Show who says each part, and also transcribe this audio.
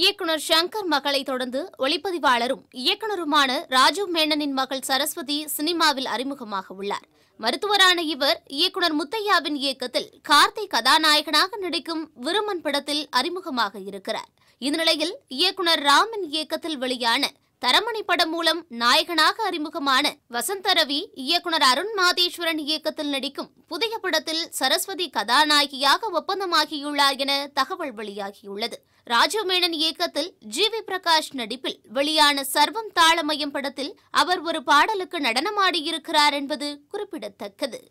Speaker 1: இயக்குனர் ஷங்கர் மகளை தொடர்ந்து ஒளிப்பதிவாளரும் இயக்குனருமான ராஜீவ் மேனனின் மகள் சரஸ்வதி சினிமாவில் அறிமுகமாக உள்ளார் மருத்துவரான இவர் இயக்குனர் முத்தையாவின் இயக்கத்தில் கார்த்திக் கதாநாயகனாக நடிக்கும் விருமன் படத்தில் அறிமுகமாக இருக்கிறார் இந்நிலையில் இயக்குனர் ராமன் இயக்கத்தில் வெளியான தரமணி படம் மூலம் நாயகனாக அறிமுகமான வசந்த ரவி இயக்குனர் அருண் மாதேஸ்வரன் இயக்கத்தில் நடிக்கும் புதிய படத்தில் சரஸ்வதி கதாநாயகியாக ஒப்பந்தமாகியுள்ளார் என தகவல் வெளியாகியுள்ளது ராஜீவ் மேனன் இயக்கத்தில் ஜி வி பிரகாஷ் நடிப்பில் வெளியான சர்வம் தாளமயம் படத்தில் அவர் ஒரு பாடலுக்கு நடனமாடியிருக்கிறார் என்பது குறிப்பிடத்தக்கது